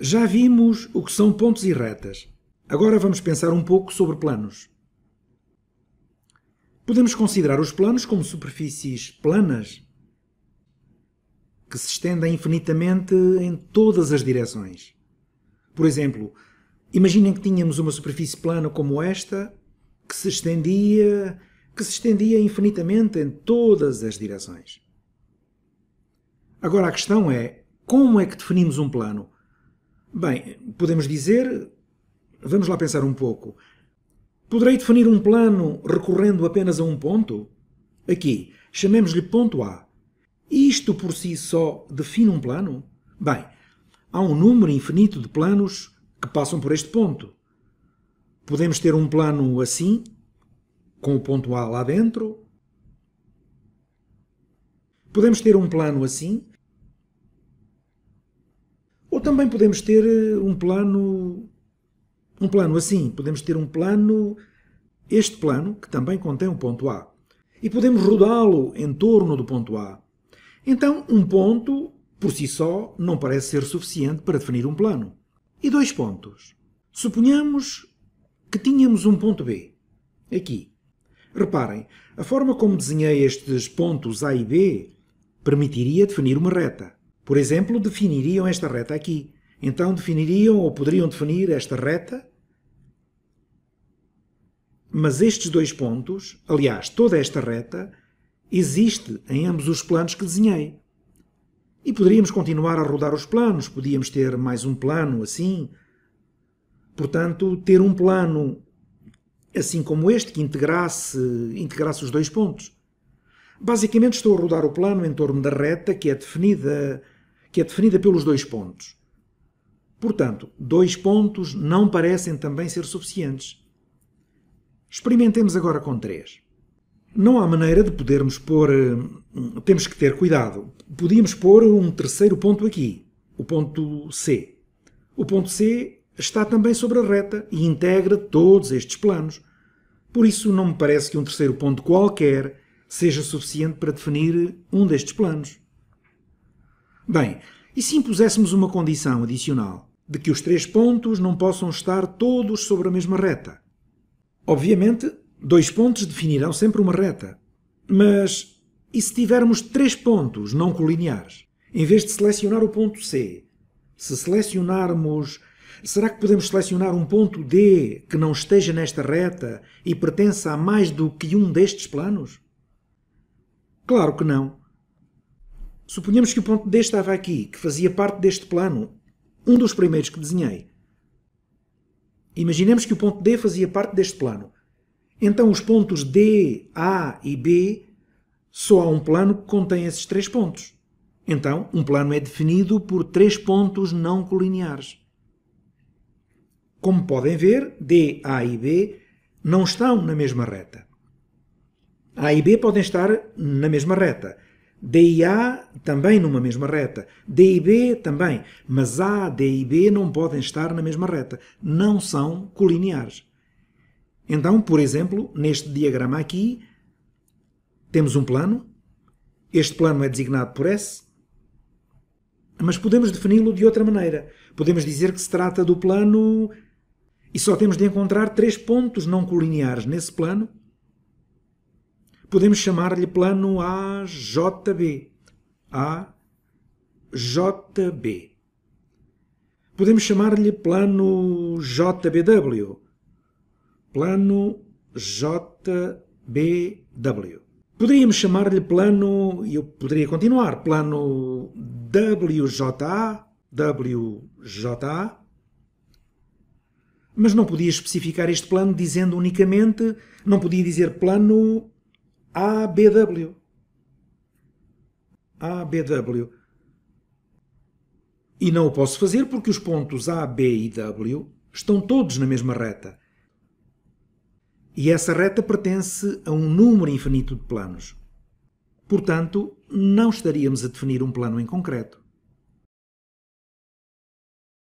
Já vimos o que são pontos e retas. Agora vamos pensar um pouco sobre planos. Podemos considerar os planos como superfícies planas que se estendem infinitamente em todas as direções. Por exemplo, imaginem que tínhamos uma superfície plana como esta que se estendia, que se estendia infinitamente em todas as direções. Agora a questão é como é que definimos um plano? Bem, podemos dizer, vamos lá pensar um pouco. Poderei definir um plano recorrendo apenas a um ponto? Aqui, chamemos-lhe ponto A. Isto por si só define um plano? Bem, há um número infinito de planos que passam por este ponto. Podemos ter um plano assim, com o ponto A lá dentro. Podemos ter um plano assim, ou também podemos ter eh, um plano um plano assim, podemos ter um plano este plano que também contém um ponto A e podemos rodá-lo em torno do ponto A. Então, um ponto por si só não parece ser suficiente para definir um plano. E dois pontos. Suponhamos que tínhamos um ponto B aqui. Reparem, a forma como desenhei estes pontos A e B permitiria definir uma reta por exemplo, definiriam esta reta aqui. Então definiriam ou poderiam definir esta reta, mas estes dois pontos, aliás, toda esta reta, existe em ambos os planos que desenhei. E poderíamos continuar a rodar os planos, podíamos ter mais um plano assim. Portanto, ter um plano assim como este que integrasse, integrasse os dois pontos. Basicamente estou a rodar o plano em torno da reta que é definida que é definida pelos dois pontos. Portanto, dois pontos não parecem também ser suficientes. Experimentemos agora com três. Não há maneira de podermos pôr. Eh, temos que ter cuidado. Podíamos pôr um terceiro ponto aqui, o ponto C. O ponto C está também sobre a reta e integra todos estes planos. Por isso, não me parece que um terceiro ponto qualquer seja suficiente para definir um destes planos. Bem, e se impuséssemos uma condição adicional, de que os três pontos não possam estar todos sobre a mesma reta? Obviamente, dois pontos definirão sempre uma reta. Mas e se tivermos três pontos não colineares? Em vez de selecionar o ponto C, se selecionarmos. Será que podemos selecionar um ponto D que não esteja nesta reta e pertença a mais do que um destes planos? Claro que não. Suponhamos que o ponto D estava aqui, que fazia parte deste plano, um dos primeiros que desenhei. Imaginemos que o ponto D fazia parte deste plano. Então os pontos D, A e B, só há um plano que contém esses três pontos. Então, um plano é definido por três pontos não colineares. Como podem ver, D, A e B não estão na mesma reta. A e B podem estar na mesma reta, D e A também numa mesma reta, D e B também, mas A, D e B não podem estar na mesma reta, não são colineares. Então, por exemplo, neste diagrama aqui, temos um plano, este plano é designado por S, mas podemos defini-lo de outra maneira. Podemos dizer que se trata do plano e só temos de encontrar três pontos não colineares nesse plano Podemos chamar-lhe plano AJB. AJB. Podemos chamar-lhe plano JBW. Plano JBW. Poderíamos chamar-lhe plano, e eu poderia continuar, plano WJA, WJA, mas não podia especificar este plano dizendo unicamente, não podia dizer plano ABW. ABW. E não o posso fazer porque os pontos A, B e W estão todos na mesma reta. E essa reta pertence a um número infinito de planos. Portanto, não estaríamos a definir um plano em concreto.